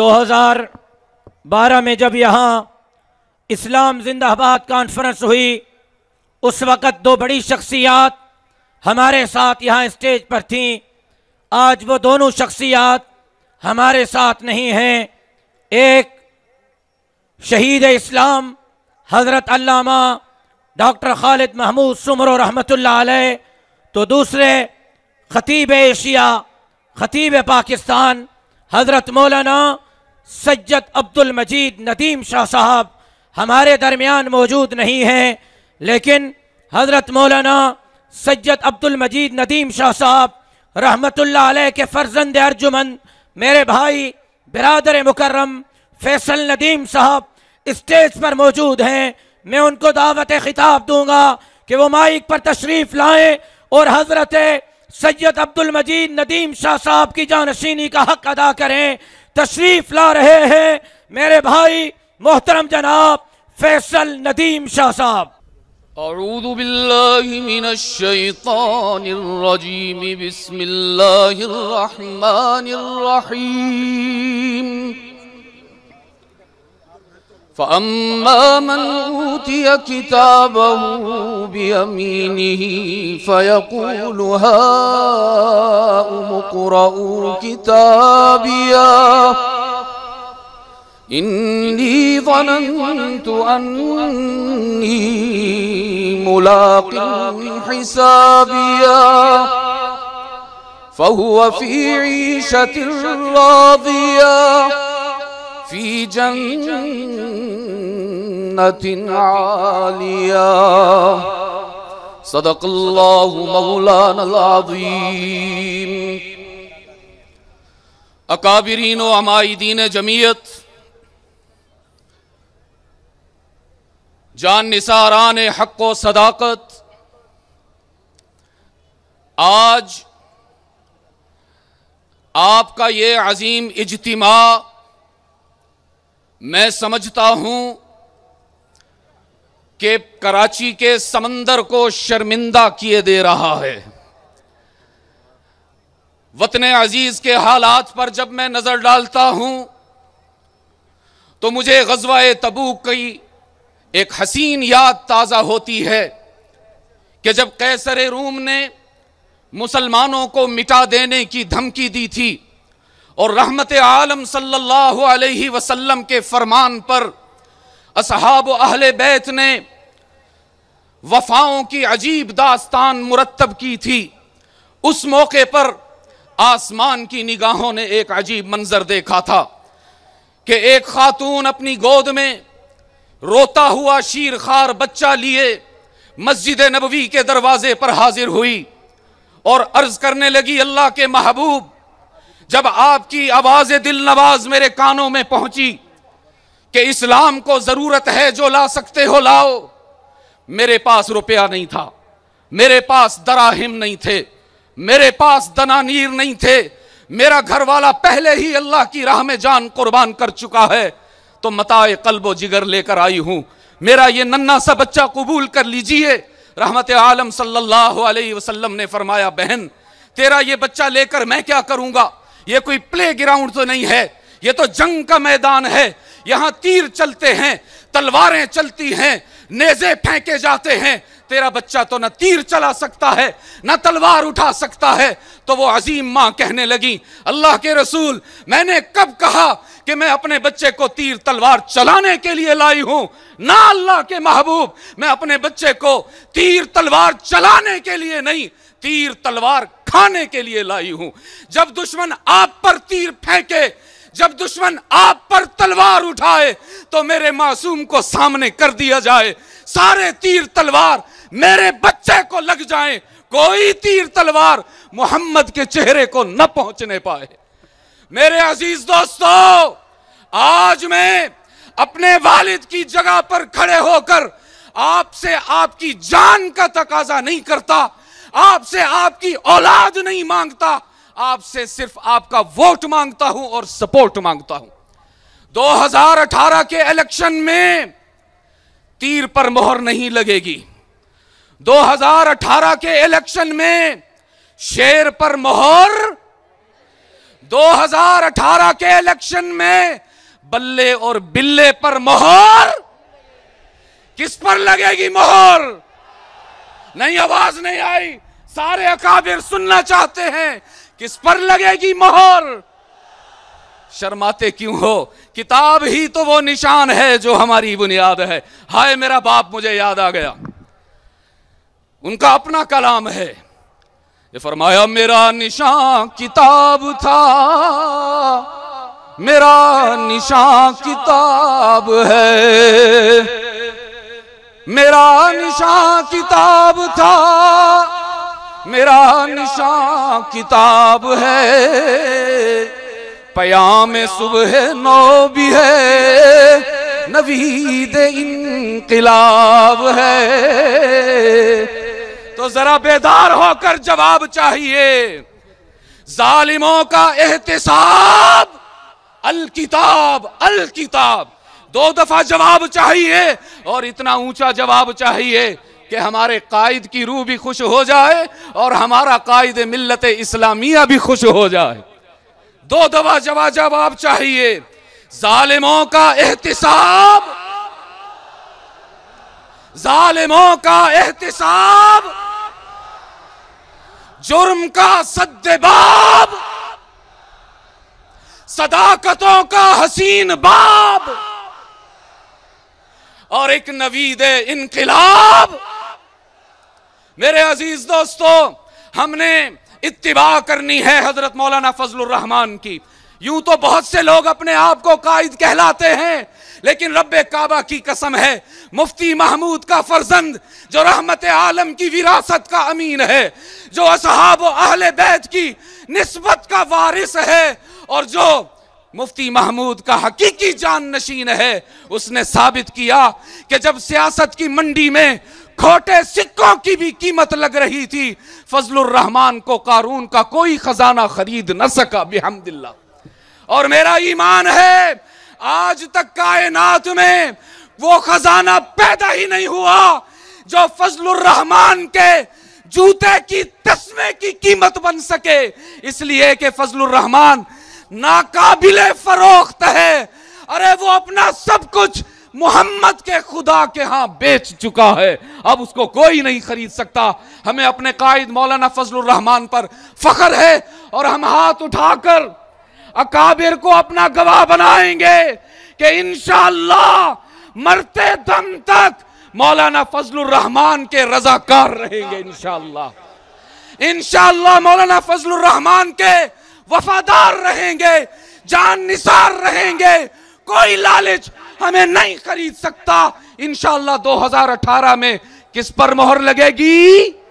2012 में जब यहाँ इस्लाम जिंदाबाद कॉन्फ्रेंस हुई उस वक़्त दो बड़ी शख्सियात हमारे साथ यहाँ स्टेज पर थी आज वो दोनों शख्सियात हमारे साथ नहीं हैं एक शहीद इस्लाम हज़रत अल्लामा डॉक्टर खालिद महमूद सुमर रहमत तो दूसरे ख़तीब एशिया ख़तीब पाकिस्तान हज़रत मौलाना सज्जत अब्दुल मजीद नदीम शाह साहब हमारे दरमियान मौजूद नहीं हैं लेकिन हज़रत मौलाना सज्जत अब्दुल मजीद नदीम शाह साहब रहमत आल के फर्जंद अर्जुमन मेरे भाई बिरादर मुकर्रम फैसल नदीम साहब स्टेज पर मौजूद हैं मैं उनको दावत खिताब दूंगा कि वो माइक पर तशरीफ़ लाए और हज़रत सैयद अब्दुल मजीद नदीम शाह साहब की जानशीनी का हक अदा करें तशरीफ ला रहे हैं मेरे भाई मोहतरम जनाब फैसल नदीम शाह साहब أعوذ بالله من الشيطان الرجيم بسم الله الرحمن الرحيم فأما من أوتي كتابه بيمينه فيقول هاؤم اقرءوا كتابيا إني ظننت أني ملاق حسابيا فهو في عيشة راضية في جنة عالية صدق الله مولانا العظيم अकाबरीन वमायदीन जमीयत जान निसारान हक व सदाकत आज आपका ये अजीम इजतमा मैं समझता हूं कि कराची के समंदर को शर्मिंदा किए दे रहा है वतन अजीज के हालात पर जब मैं नजर डालता हूं तो मुझे गजवा तबूक की एक हसीन याद ताज़ा होती है कि जब कैसर रूम ने मुसलमानों को मिटा देने की धमकी दी थी और रहमत आलम सल्लल्लाहु अलैहि वसल्लम के फरमान पर असहाब अहल बैत ने वफाओं की अजीब दास्तान मुरतब की थी उस मौके पर आसमान की निगाहों ने एक अजीब मंजर देखा था कि एक खातून अपनी गोद में रोता हुआ शीर खार बच्चा लिए मस्जिद नबवी के दरवाजे पर हाजिर हुई और अर्ज करने लगी अल्लाह के महबूब जब आपकी आवाज दिल नवाज मेरे कानों में पहुंची कि इस्लाम को जरूरत है जो ला सकते हो लाओ मेरे पास रुपया नहीं था मेरे पास दराहिम नहीं थे मेरे पास दनानीर नहीं थे मेरा घर वाला पहले ही अल्लाह की राह में जान कुर्बान कर चुका है तो मताए कल्बो जिगर लेकर आई हूं मेरा ये नन्ना सा बच्चा कबूल कर लीजिए रहमत आलम सल्लल्लाहु अलैहि वसल्लम ने फरमाया बहन तेरा ये बच्चा लेकर मैं क्या करूंगा ये कोई प्ले ग्राउंड तो नहीं है ये तो जंग का मैदान है यहाँ तीर चलते हैं तलवारें चलती हैं नेजे फेंके जाते हैं तेरा बच्चा तो ना तीर चला सकता है न तलवार उठा सकता है तो वो अजीम माँ कहने लगी अल्लाह के रसूल मैंने कब कहा कि मैं अपने बच्चे को तीर तलवार चलाने के लिए लाई हूं ना अल्लाह के महबूब मैं अपने बच्चे को तीर तलवार चलाने के लिए नहीं तीर तलवार दिखाने के लिए लाई हूं जब दुश्मन आप पर तीर फेंके जब दुश्मन आप पर तलवार उठाए तो मेरे मासूम को सामने कर दिया जाए सारे तीर तलवार मेरे बच्चे को लग जाए कोई तीर तलवार मोहम्मद के चेहरे को न पहुंचने पाए मेरे अजीज दोस्तों आज मैं अपने वालिद की जगह पर खड़े होकर आपसे आपकी जान का तकाजा नहीं करता आपसे आपकी औलाद नहीं मांगता आपसे सिर्फ आपका वोट मांगता हूं और सपोर्ट मांगता हूं 2018 के इलेक्शन में तीर पर मोहर नहीं लगेगी 2018 के इलेक्शन में शेर पर मोहर 2018 के इलेक्शन में बल्ले और बिल्ले पर मोहर किस पर लगेगी मोहर नहीं आवाज नहीं आई सारे अकाबिर सुनना चाहते हैं किस पर लगेगी मोहर शर्माते क्यों हो किताब ही तो वो निशान है जो हमारी बुनियाद है हाय मेरा बाप मुझे याद आ गया उनका अपना कलाम है ये फरमाया मेरा निशान किताब था मेरा निशान किताब है मेरा निशान किताब था मेरा निशान किताब है पयाम सुबह नौ भी है नवीद इनकलाब है तो जरा बेदार होकर जवाब चाहिए जालिमों का एहतसाब अल किताब अल किताब दो दफा जवाब चाहिए और इतना ऊंचा जवाब चाहिए कि हमारे कायद की रूह भी खुश हो जाए और हमारा कायद मिलत इस्लामिया भी खुश हो जाए दो दवा जवा जवाब चाहिए जालिमों का एहतसाब जालिमों का एहतसाब जुर्म का सद्देबाब सदाकतों का हसीन बाब और एक नवीद इनकलाब मेरे अजीज दोस्तों हमने इतवा करनी है हजरत मौलाना फजल रहमान की यूं तो बहुत से लोग अपने आप को कायद कहलाते हैं लेकिन रब काबा की कसम है मुफ्ती महमूद का फर्जंद जो रहमत आलम की विरासत का अमीन है जो असहाब अहल बैत की नस्बत का वारिस है और जो मुफ्ती महमूद का हकीकी जान नशीन है उसने साबित किया कि जब सियासत की मंडी में खोटे सिक्कों की भी कीमत लग रही थी फजलुर रहमान को कारून का कोई खजाना खरीद न सका बेहमदिल्ला और मेरा ईमान है आज तक कायनात में वो खजाना पैदा ही नहीं हुआ जो फजलुर रहमान के जूते की तस्मे की कीमत बन सके इसलिए कि फजलुर रहमान नाकाबिल फरोख्त है अरे वो अपना सब कुछ मोहम्मद के खुदा के यहां बेच चुका है अब उसको कोई नहीं खरीद सकता हमें अपने कायद मौलाना फजल रहमान पर फख्र है और हम हाथ उठाकर अकाबिर को अपना गवाह बनाएंगे कि इन मरते दम तक मौलाना फजल रहमान के रजाकार रहेंगे इनशाला इनशाला मौलाना फजल रहमान के वफादार रहेंगे जान निसार रहेंगे कोई लालच हमें नहीं खरीद सकता इन 2018 में किस पर मोहर लगेगी